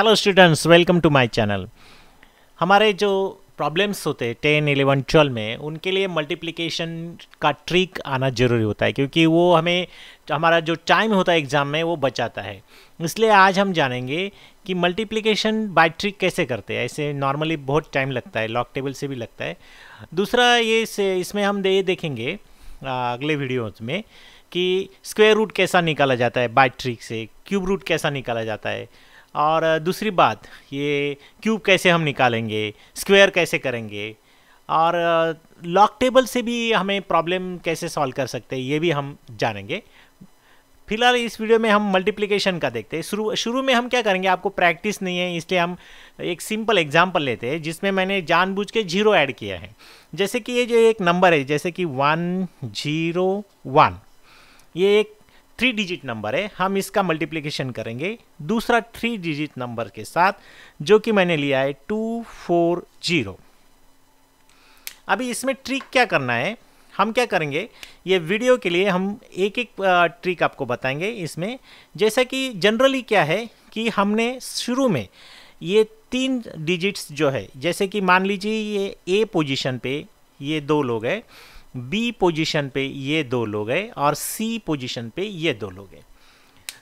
hello students welcome to my channel हमारे जो problems होते हैं टेन एलेवन ट्वेल्व में उनके लिए मल्टीप्लिकेशन का ट्रिक आना जरूरी होता है क्योंकि वो हमें हमारा जो टाइम होता है एग्ज़ाम में वो बचाता है इसलिए आज हम जानेंगे कि मल्टीप्लिकेशन बाय ट्रिक कैसे करते हैं ऐसे नॉर्मली बहुत टाइम लगता है लॉक टेबल से भी लगता है दूसरा ये इसमें हम ये देखेंगे अगले वीडियोज़ में कि स्क्वेयर रूट कैसा निकाला जाता है बाय ट्रिक से क्यूब रूट कैसा निकाला जाता है और दूसरी बात ये क्यूब कैसे हम निकालेंगे स्क्वायर कैसे करेंगे और लॉक टेबल से भी हमें प्रॉब्लम कैसे सॉल्व कर सकते हैं ये भी हम जानेंगे फिलहाल इस वीडियो में हम मल्टीप्लिकेशन का देखते हैं शुरू शुरू में हम क्या करेंगे आपको प्रैक्टिस नहीं है इसलिए हम एक सिंपल एग्जांपल लेते हैं जिसमें मैंने जानबूझ के जीरो ऐड किया है जैसे कि ये जो एक नंबर है जैसे कि वन जीरो वन ये एक थ्री डिजिट नंबर है हम इसका मल्टीप्लिकेशन करेंगे दूसरा थ्री डिजिट नंबर के साथ जो कि मैंने लिया है टू फोर जीरो अभी इसमें ट्रिक क्या करना है हम क्या करेंगे ये वीडियो के लिए हम एक एक ट्रिक आपको बताएंगे इसमें जैसा कि जनरली क्या है कि हमने शुरू में ये तीन डिजिट्स जो है जैसे कि मान लीजिए ये ए पोजीशन पे ये दो लोग हैं बी पोजीशन पे ये दो लोग हैं और सी पोजीशन पे ये दो लोग हैं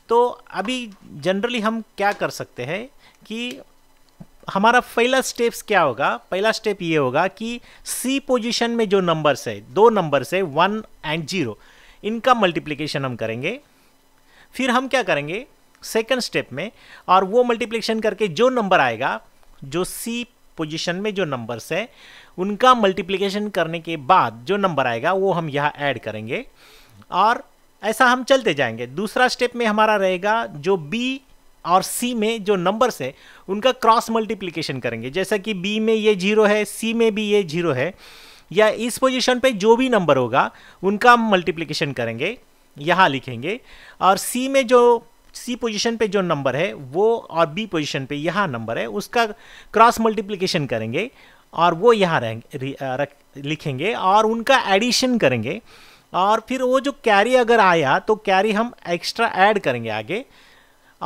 तो अभी जनरली हम क्या कर सकते हैं कि हमारा पहला स्टेप्स क्या होगा पहला स्टेप ये होगा कि सी पोजीशन में जो नंबर्स है दो नंबर्स है वन एंड जीरो इनका मल्टीप्लिकेशन हम करेंगे फिर हम क्या करेंगे सेकंड स्टेप में और वो मल्टीप्लिकेशन करके जो नंबर आएगा जो सी पोजीशन में जो नंबर्स है उनका मल्टीप्लिकेशन करने के बाद जो नंबर आएगा वो हम यहाँ ऐड करेंगे और ऐसा हम चलते जाएंगे दूसरा स्टेप में हमारा रहेगा जो बी और सी में जो नंबर्स है उनका क्रॉस मल्टीप्लिकेशन करेंगे जैसा कि बी में ये जीरो है सी में भी ये जीरो है या इस पोजीशन पे जो भी नंबर होगा उनका हम मल्टीप्लीकेशन करेंगे यहाँ लिखेंगे और सी में जो सी पोजीशन पे जो नंबर है वो और बी पोजीशन पे यहाँ नंबर है उसका क्रॉस मल्टीप्लिकेशन करेंगे और वो यहाँ रख लिखेंगे और उनका एडिशन करेंगे और फिर वो जो कैरी अगर आया तो कैरी हम एक्स्ट्रा ऐड करेंगे आगे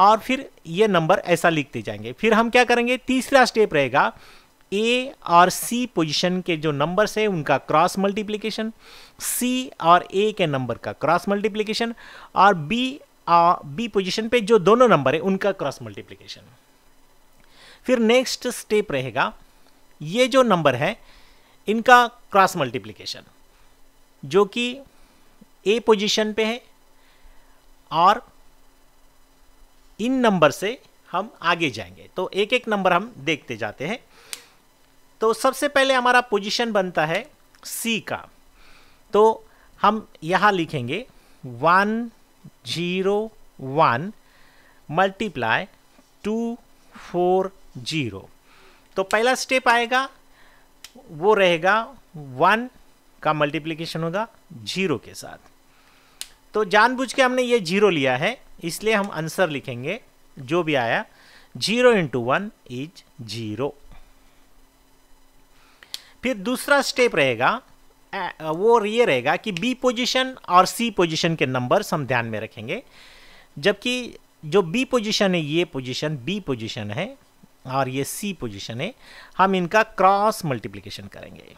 और फिर ये नंबर ऐसा लिखते जाएंगे फिर हम क्या करेंगे तीसरा स्टेप रहेगा ए और सी पोजीशन के जो नंबर्स है उनका क्रॉस मल्टीप्लिकेशन सी और ए के नंबर का क्रॉस मल्टीप्लिकेशन और बी बी पोजीशन पे जो दोनों नंबर है उनका क्रॉस मल्टीप्लिकेशन फिर नेक्स्ट स्टेप रहेगा ये जो नंबर है इनका क्रॉस मल्टीप्लिकेशन जो कि ए पोजीशन पे है और इन नंबर से हम आगे जाएंगे तो एक एक नंबर हम देखते जाते हैं तो सबसे पहले हमारा पोजीशन बनता है सी का तो हम यहाँ लिखेंगे one zero one multiply two four zero तो पहला स्टेप आएगा वो रहेगा वन का मल्टीप्लीकेशन होगा जीरो के साथ तो जानबूझ के हमने ये जीरो लिया है इसलिए हम आंसर लिखेंगे जो भी आया zero into one is zero फिर दूसरा स्टेप रहेगा वो ये रहेगा कि बी पोजीशन और सी पोजीशन के नंबर्स हम ध्यान में रखेंगे जबकि जो बी पोजीशन है ये पोजीशन बी पोजीशन है और ये सी पोजीशन है हम इनका क्रॉस मल्टीप्लिकेशन करेंगे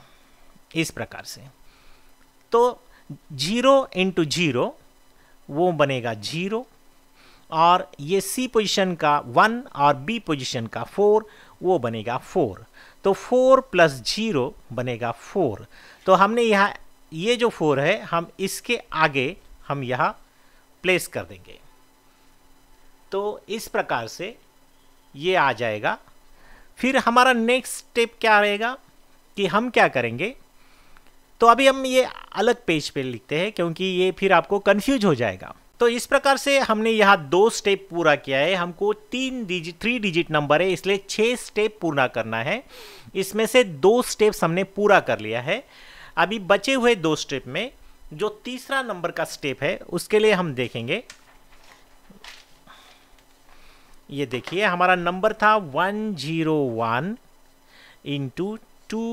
इस प्रकार से तो जीरो इंटू जीरो वो बनेगा जीरो और ये सी पोजीशन का वन और बी पोजीशन का फोर वो बनेगा फोर तो फोर प्लस जीरो बनेगा फोर तो हमने यहाँ ये जो फोर है हम इसके आगे हम यहाँ प्लेस कर देंगे तो इस प्रकार से ये आ जाएगा फिर हमारा नेक्स्ट स्टेप क्या रहेगा कि हम क्या करेंगे तो अभी हम ये अलग पेज पे लिखते हैं क्योंकि ये फिर आपको कन्फ्यूज हो जाएगा तो इस प्रकार से हमने यहाँ दो स्टेप पूरा किया है हमको तीन डिजिट थ्री डिजिट नंबर है इसलिए छः स्टेप पूरा करना है इसमें से दो स्टेप्स हमने पूरा कर लिया है अभी बचे हुए दो स्टेप में जो तीसरा नंबर का स्टेप है उसके लिए हम देखेंगे ये देखिए हमारा नंबर था one zero one into two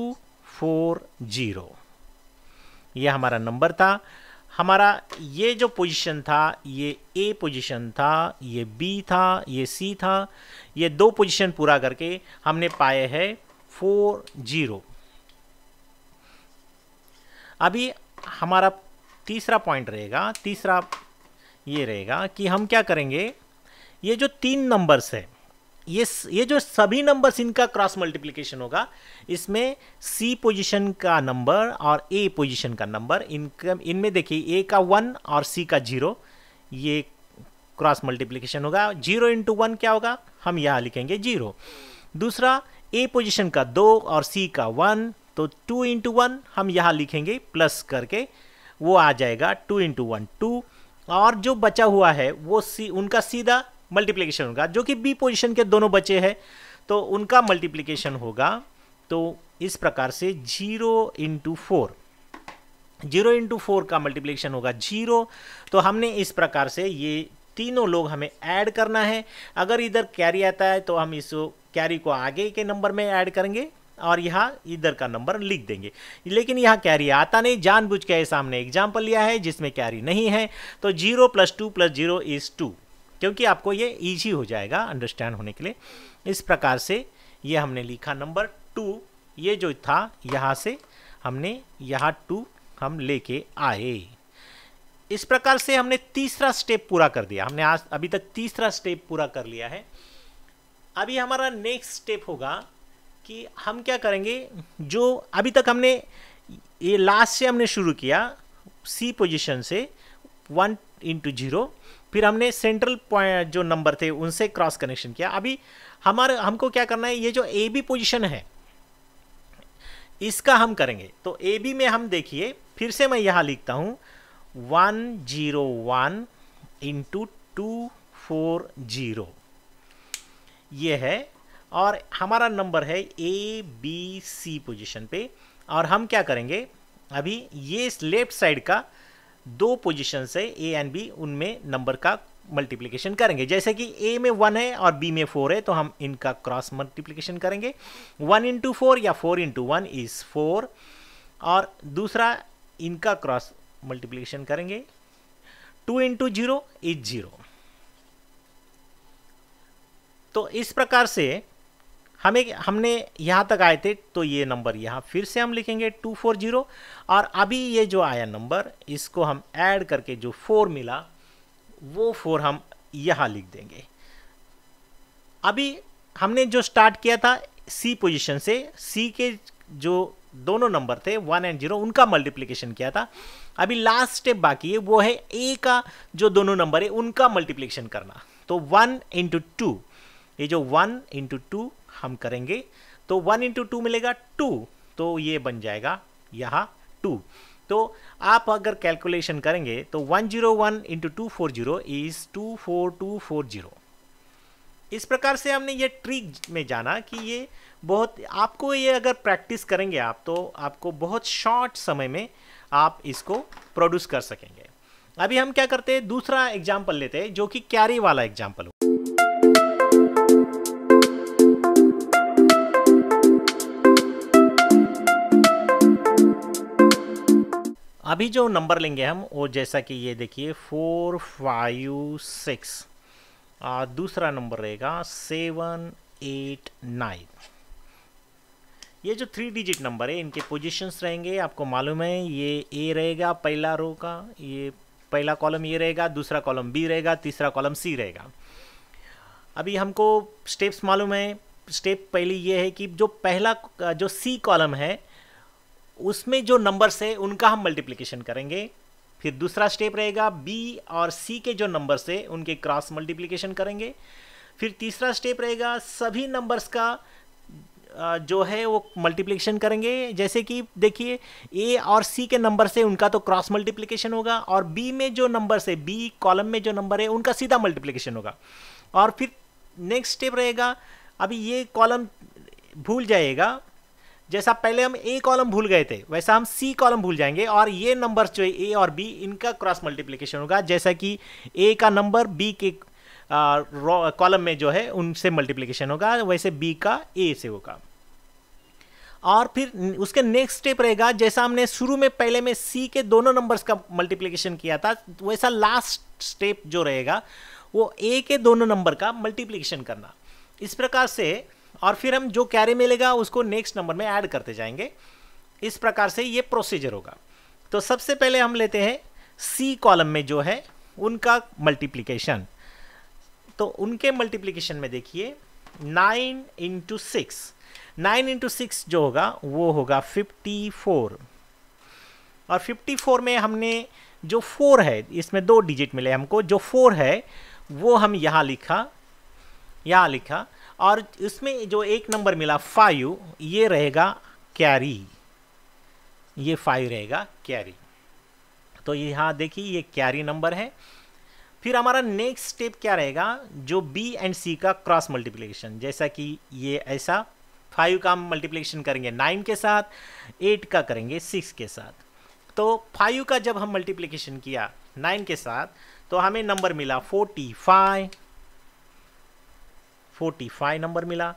four zero ये हमारा नंबर था हमारा ये जो पोजीशन था ये ए पोजीशन था ये बी था ये सी था ये दो पोजीशन पूरा करके हमने पाए है फोर जीरो अभी हमारा तीसरा पॉइंट रहेगा तीसरा ये रहेगा कि हम क्या करेंगे ये जो तीन नंबर्स है ये ये जो सभी नंबर्स इनका क्रॉस मल्टीप्लिकेशन होगा इसमें सी पोजीशन का नंबर और ए पोजीशन का नंबर इनका इनमें देखिए ए का वन और सी का जीरो ये क्रॉस मल्टीप्लिकेशन होगा जीरो इंटू वन क्या होगा हम यहाँ लिखेंगे जीरो दूसरा ए पोजीशन का दो और सी का वन तो टू इंटू वन हम यहाँ लिखेंगे प्लस करके वो आ जाएगा टू इंटू वन टू और जो बचा हुआ है वो सी उनका सीधा मल्टीप्लीकेशन होगा जो कि बी पोजिशन के दोनों बचे हैं तो उनका मल्टीप्लीकेशन होगा तो इस प्रकार से zero into four zero into four का मल्टीप्लीकेशन होगा जीरो तो हमने इस प्रकार से ये तीनों लोग हमें ऐड करना है अगर इधर कैरी आता है तो हम इस कैरी को आगे के नंबर में ऐड करेंगे और यहाँ इधर का नंबर लिख देंगे लेकिन यहाँ कैरी आता नहीं जानबूझ के सामने एग्जाम्पल लिया है जिसमें कैरी नहीं है तो zero plus two plus zero is two क्योंकि आपको ये ईजी हो जाएगा अंडरस्टैंड होने के लिए इस प्रकार से ये हमने लिखा नंबर टू ये जो था यहाँ से हमने यहाँ टू हम लेके आए इस प्रकार से हमने तीसरा स्टेप पूरा कर दिया हमने आज अभी तक तीसरा स्टेप पूरा कर लिया है अभी हमारा नेक्स्ट स्टेप होगा कि हम क्या करेंगे जो अभी तक हमने ये लास्ट से हमने शुरू किया सी पोजीशन से वन इंटू जीरो फिर हमने सेंट्रल पॉइंट जो नंबर थे उनसे क्रॉस कनेक्शन किया अभी हमारे हमको क्या करना है ये जो ए बी पोजिशन है इसका हम करेंगे तो ए बी में हम देखिए फिर से मैं यहाँ लिखता हूँ one zero one into two four zero ये है और हमारा नंबर है ए बी सी पोजिशन पे और हम क्या करेंगे अभी ये लेफ्ट साइड का दो पोजिशन से ए एंड बी उनमें नंबर का मल्टीप्लीकेशन करेंगे जैसे कि ए में वन है और बी में फोर है तो हम इनका क्रॉस मल्टीप्लीकेशन करेंगे वन इंटू फोर या four into one is four और दूसरा इनका क्रॉस मल्टीप्लीकेशन करेंगे two into zero is zero तो इस प्रकार से हमें हमने यहाँ तक आए थे तो ये नंबर यहाँ फिर से हम लिखेंगे टू फोर जीरो और अभी ये जो आया नंबर इसको हम ऐड करके जो फोर मिला वो फोर हम यहाँ लिख देंगे अभी हमने जो स्टार्ट किया था सी पोजीशन से सी के जो दोनों नंबर थे वन एंड जीरो उनका मल्टीप्लिकेशन किया था अभी लास्ट स्टेप बाकी है वो है ए का जो दोनों नंबर है उनका मल्टीप्लिकेशन करना तो वन इंटू टू ये जो वन इंटू टू हम करेंगे तो वन इंटू टू मिलेगा टू तो ये बन जाएगा यहाँ टू तो आप अगर कैलकुलेशन करेंगे तो one zero one into two four zero is two four two four zero इस प्रकार से हमने ये ट्रिक में जाना कि ये बहुत आपको ये अगर प्रैक्टिस करेंगे आप तो आपको बहुत शॉर्ट समय में आप इसको प्रोड्यूस कर सकेंगे अभी हम क्या करते हैं दूसरा एग्जाम्पल लेते हैं जो कि कैरी वाला एग्जाम्पल हो अभी जो नंबर लेंगे हम वो जैसा कि ये देखिए फोर फाइव सिक्स दूसरा नंबर रहेगा सेवन एट नाइन ये जो थ्री डिजिट नंबर है इनके पोजीशंस रहेंगे आपको मालूम है ये ए रहेगा पहला रो का ये पहला कॉलम ये रहेगा दूसरा कॉलम बी रहेगा तीसरा कॉलम सी रहेगा अभी हमको स्टेप्स मालूम है स्टेप पहली ये है कि जो पहला जो सी कॉलम है उसमें जो नंबर्स है उनका हम मल्टीप्लीकेशन करेंगे फिर दूसरा स्टेप रहेगा बी और सी के जो नंबर्स है उनके क्रॉस मल्टीप्लीकेशन करेंगे फिर तीसरा स्टेप रहेगा सभी नंबर्स का जो है वो मल्टीप्लीकेशन करेंगे जैसे कि देखिए ए और सी के नंबर से उनका तो क्रॉस मल्टीप्लीकेशन होगा और बी में जो नंबर से बी कॉलम में जो नंबर है उनका सीधा मल्टीप्लिकेशन होगा और फिर नेक्स्ट स्टेप रहेगा अभी ये कॉलम भूल जाएगा जैसा पहले हम ए कॉलम भूल गए थे वैसा हम सी कॉलम भूल जाएंगे और ये नंबर्स जो है ए और बी इनका क्रॉस मल्टीप्लीकेशन होगा जैसा कि ए का नंबर बी के कॉलम में जो है उनसे मल्टीप्लीकेशन होगा वैसे बी का ए से होगा और फिर उसके नेक्स्ट स्टेप रहेगा जैसा हमने शुरू में पहले में सी के दोनों नंबर्स का मल्टीप्लिकेशन किया था वैसा लास्ट स्टेप जो रहेगा वो ए के दोनों नंबर का मल्टीप्लीकेशन करना इस प्रकार से और फिर हम जो कैरी मिलेगा उसको नेक्स्ट नंबर में ऐड करते जाएंगे इस प्रकार से ये प्रोसीजर होगा तो सबसे पहले हम लेते हैं सी कॉलम में जो है उनका मल्टीप्लीकेशन तो उनके मल्टीप्लीकेशन में देखिए nine into six nine into six जो होगा वो होगा फिफ्टी फोर और फिफ्टी फोर में हमने जो फोर है इसमें दो डिजिट मिले हमको जो फोर है वो हम यहाँ लिखा यहाँ लिखा और इसमें जो एक नंबर मिला फाइव ये रहेगा कैरी ये फाइव रहेगा कैरी तो यहाँ देखिए ये कैरी नंबर है फिर हमारा नेक्स्ट स्टेप क्या रहेगा जो बी एंड सी का क्रॉस मल्टीप्लिकेशन जैसा कि ये ऐसा फाइव का मल्टीप्लिकेशन करेंगे नाइन के साथ एट का करेंगे सिक्स के साथ तो फाइव का जब हम मल्टीप्लिकेशन किया नाइन के साथ तो हमें नंबर मिला forty five forty five number मिला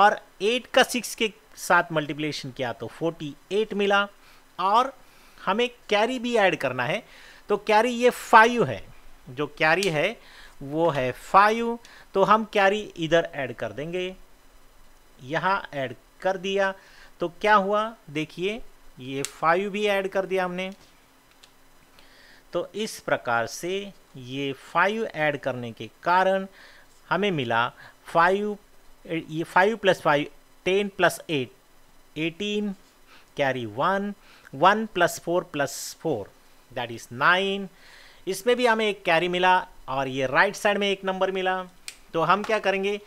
और एट का सिक्स के साथ मल्टीप्लेशन किया तो फोर्टी एट मिला और हमें कैरी भी ऐड करना है तो कैरी ये फाइव है जो कैरी है वो है फाइव तो हम कैरी इधर ऐड कर देंगे यहाँ ऐड कर दिया तो क्या हुआ देखिए ये फाइव भी ऐड कर दिया हमने तो इस प्रकार से ये फाइव ऐड करने के कारण हमें मिला फाइव ये five plus five ten plus eight eighteen carry one one plus four plus four that is nine इसमें भी हमें एक कैरी मिला और ये राइट साइड में एक नंबर मिला तो हम क्या करेंगे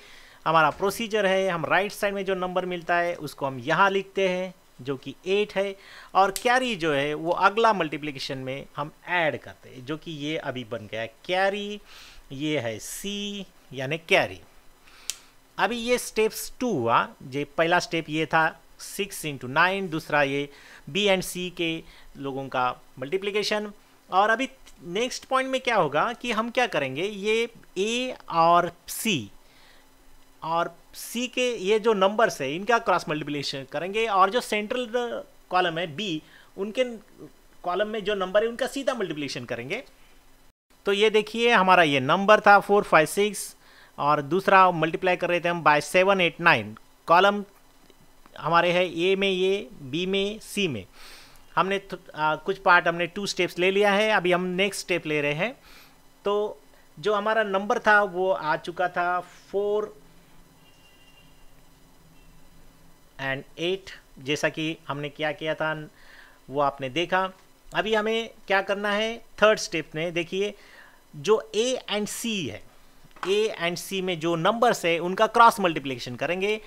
हमारा प्रोसीजर है हम राइट साइड में जो नंबर मिलता है उसको हम यहाँ लिखते हैं जो कि एट है और कैरी जो है वो अगला मल्टीप्लिकेशन में हम ऐड करते हैं जो कि ये अभी बन गया कैरी ये है सी यानी कैरी अभी ये स्टेप्स टू हुआ जो पहला स्टेप ये था सिक्स इंटू नाइन दूसरा ये बी एंड सी के लोगों का मल्टीप्लिकेशन और अभी नेक्स्ट पॉइंट में क्या होगा कि हम क्या करेंगे ये ए और सी और सी के ये जो नंबर्स है इनका क्रॉस मल्टीप्लिकेशन करेंगे और जो सेंट्रल कॉलम है बी उनके कॉलम में जो नंबर है उनका सीधा मल्टीप्लिकेशन करेंगे तो ये देखिए हमारा ये नंबर था फोर फाइव सिक्स और दूसरा मल्टीप्लाई कर रहे थे हम by seven eight nine column हमारे है ए में ये बी में सी में हमने आ, कुछ पार्ट हमने टू स्टेप्स ले लिया है अभी हम नेक्स्ट स्टेप ले रहे हैं तो जो हमारा नंबर था वो आ चुका था फोर एंड एट जैसा कि हमने क्या किया था वो आपने देखा अभी हमें क्या करना है थर्ड स्टेप में देखिए जो ए एंड सी है ए एंड सी में जो नंबर्स है उनका क्रॉस मल्टीप्लिकेशन करेंगे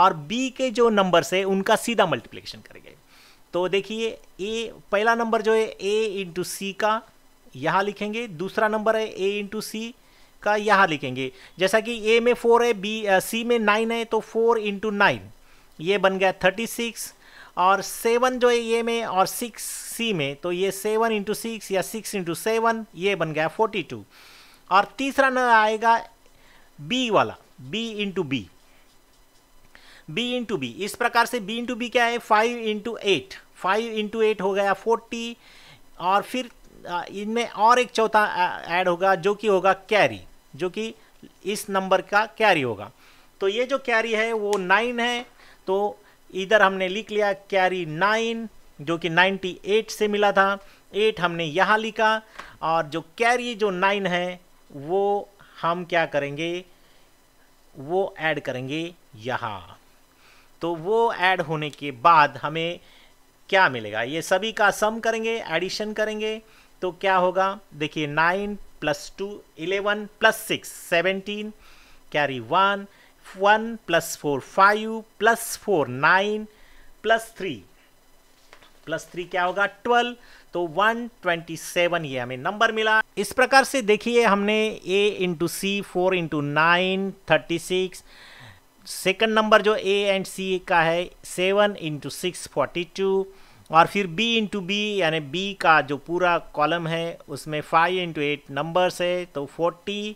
और बी के जो नंबर्स है उनका सीधा मल्टीप्लिकेशन करेंगे तो देखिए ए पहला नंबर जो है ए इंटू सी का यहाँ लिखेंगे दूसरा नंबर है ए इंटू सी का यहाँ लिखेंगे जैसा कि ए में फोर है बी सी में नाइन है तो फोर इंटू नाइन ये बन गया थर्टी सिक्स और सेवन जो है ए में और सिक्स सी में तो ये सेवन इंटू सिक्स या सिक्स इंटू सेवन ये बन गया फोर्टी टू और तीसरा नंबर आएगा बी वाला B into B B into B इस प्रकार से बी इंटू बी क्या है five into eight five into eight हो गया फोर्टी और फिर इनमें और एक चौथा ऐड होगा जो कि होगा कैरी जो कि इस नंबर का कैरी होगा तो ये जो कैरी है वो नाइन है तो इधर हमने लिख लिया कैरी नाइन जो कि नाइन्टी एट से मिला था एट हमने यहाँ लिखा और जो कैरी जो नाइन है वो हम क्या करेंगे वो ऐड करेंगे यहाँ तो वो ऐड होने के बाद हमें क्या मिलेगा ये सभी का सम करेंगे एडिशन करेंगे तो क्या होगा देखिए nine plus two eleven plus six seventeen carry one one plus four five plus four nine plus three plus three क्या होगा ट्वेल्व तो 127 ये हमें नंबर मिला इस प्रकार से देखिए हमने A into C four into nine thirty six second number जो ए एंड सी का है seven into six forty two और फिर b इंटू बी यानी b का जो पूरा कॉलम है उसमें 5 इंटू एट नंबर्स है तो 40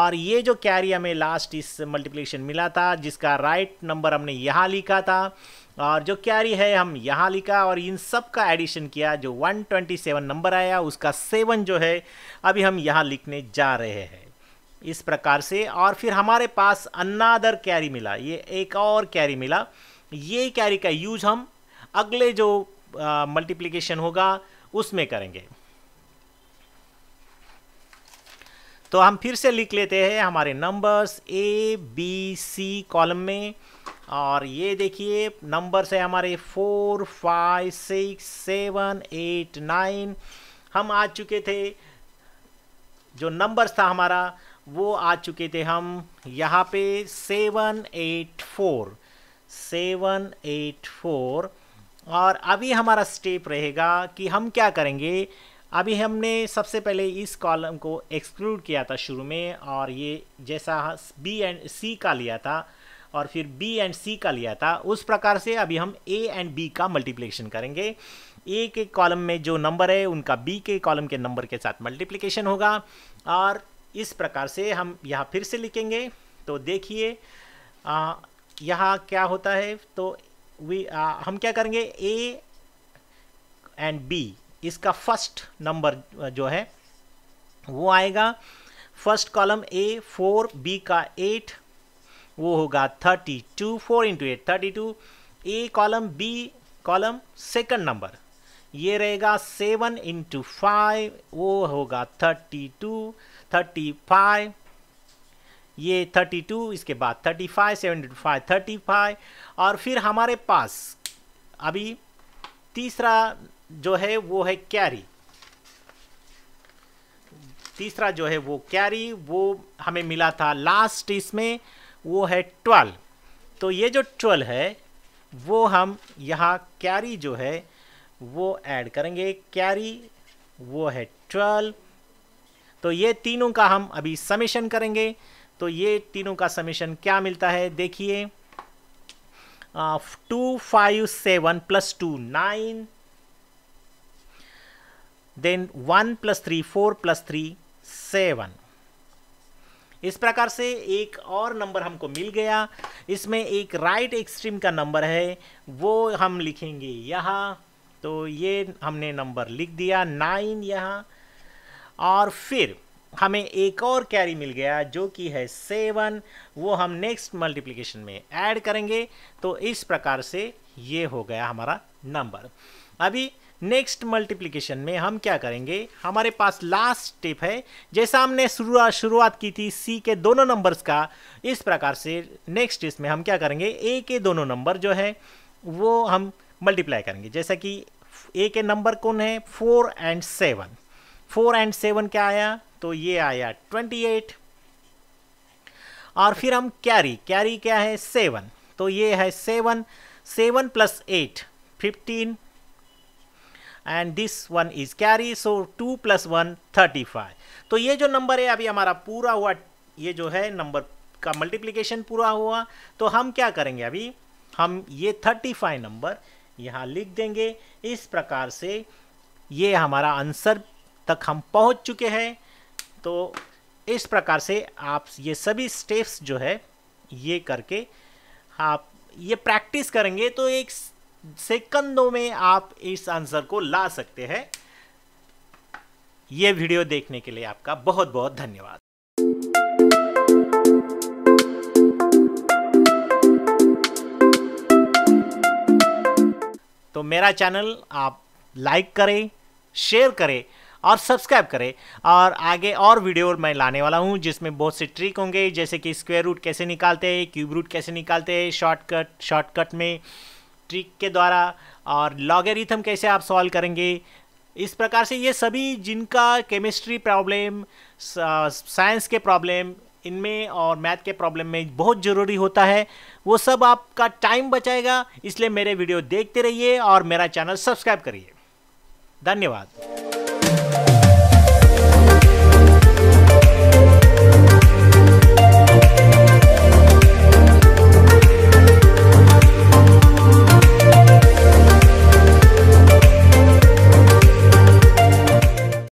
और ये जो कैरी हमें लास्ट इस मल्टीप्लिकेशन मिला था जिसका राइट नंबर हमने यहाँ लिखा था और जो कैरी है हम यहाँ लिखा और इन सब का एडिशन किया जो 127 नंबर आया उसका सेवन जो है अभी हम यहाँ लिखने जा रहे हैं इस प्रकार से और फिर हमारे पास अन्नादर कैरी मिला ये एक और कैरी मिला ये कैरी का यूज हम अगले जो मल्टीप्लीकेशन होगा उसमें करेंगे तो हम फिर से लिख लेते हैं हमारे numbers A B C column में और ये देखिए नंबर्स है हमारे four five six seven eight nine हम आ चुके थे जो नंबर्स था हमारा वो आ चुके थे हम यहाँ पे seven eight four seven eight four और अभी हमारा स्टेप रहेगा कि हम क्या करेंगे अभी हमने सबसे पहले इस कॉलम को एक्सक्लूड किया था शुरू में और ये जैसा बी एंड सी का लिया था और फिर बी एंड सी का लिया था उस प्रकार से अभी हम ए एंड बी का मल्टीप्लिकेशन करेंगे ए के कॉलम में जो नंबर है उनका बी के कॉलम के नंबर के साथ मल्टीप्लिकेशन होगा और इस प्रकार से हम यहाँ फिर से लिखेंगे तो देखिए यहाँ क्या होता है तो वी uh, हम क्या करेंगे ए एंड बी इसका फर्स्ट नंबर uh, जो है वो आएगा first column A four B का एट वो होगा thirty two four into eight thirty two A column B column second number ये रहेगा सेवन इंटू फाइव वो होगा थर्टी टू थर्टी फाइव ये 32 इसके बाद 35 75 35 और फिर हमारे पास अभी तीसरा जो है वो है कैरी तीसरा जो है वो कैरी वो हमें मिला था लास्ट इसमें वो है 12 तो ये जो 12 है वो हम यहाँ कैरी जो है वो ऐड करेंगे कैरी वो है 12 तो ये तीनों का हम अभी समेशन करेंगे तो ये तीनों का समीशन क्या मिलता है देखिए two five seven plus two nine then one plus three four plus three seven इस प्रकार से एक और नंबर हमको मिल गया इसमें एक राइट एक्सट्रीम का नंबर है वो हम लिखेंगे यहाँ तो ये हमने नंबर लिख दिया नाइन यहाँ और फिर हमें एक और कैरी मिल गया जो कि है सेवन वो हम नेक्स्ट मल्टीप्लिकेशन में ऐड करेंगे तो इस प्रकार से ये हो गया हमारा नंबर अभी नेक्स्ट मल्टीप्लिकेशन में हम क्या करेंगे हमारे पास लास्ट स्टेप है जैसा हमने शुरुआत शुरुआत की थी सी के दोनों नंबर्स का इस प्रकार से नेक्स्ट इसमें हम क्या करेंगे ए के दोनों नंबर जो है वो हम मल्टीप्लाई करेंगे जैसा कि ए के नंबर कौन है four and seven four and seven क्या आया तो ये आया 28 और फिर हम कैरी कैरी क्या है सेवन तो ये है seven seven plus eight fifteen and this one is carry so two plus one thirty five तो ये जो नंबर है अभी हमारा पूरा हुआ ये जो है नंबर का मल्टीप्लीकेशन पूरा हुआ तो हम क्या करेंगे अभी हम ये थर्टी फाइव नंबर यहाँ लिख देंगे इस प्रकार से ये हमारा आंसर तक हम पहुँच चुके हैं तो इस प्रकार से आप ये सभी स्टेप्स जो है ये करके आप ये प्रैक्टिस करेंगे तो एक सेकंडों में आप इस आंसर को ला सकते हैं ये वीडियो देखने के लिए आपका बहुत बहुत धन्यवाद तो मेरा चैनल आप लाइक करें शेयर करें और सब्सक्राइब करें और आगे और वीडियो मैं लाने वाला हूँ जिसमें बहुत से ट्रिक होंगे जैसे कि स्क्वेयर रूट कैसे निकालते हैं क्यूब रूट कैसे निकालते हैं शॉर्टकट शॉर्टकट में ट्रिक के द्वारा और लॉगेरिथम कैसे आप सॉल्व करेंगे इस प्रकार से ये सभी जिनका केमिस्ट्री प्रॉब्लम साइंस के प्रॉब्लम इनमें और मैथ के प्रॉब्लम में बहुत ज़रूरी होता है वो सब आपका टाइम बचाएगा इसलिए मेरे वीडियो देखते रहिए और मेरा चैनल सब्सक्राइब करिए धन्यवाद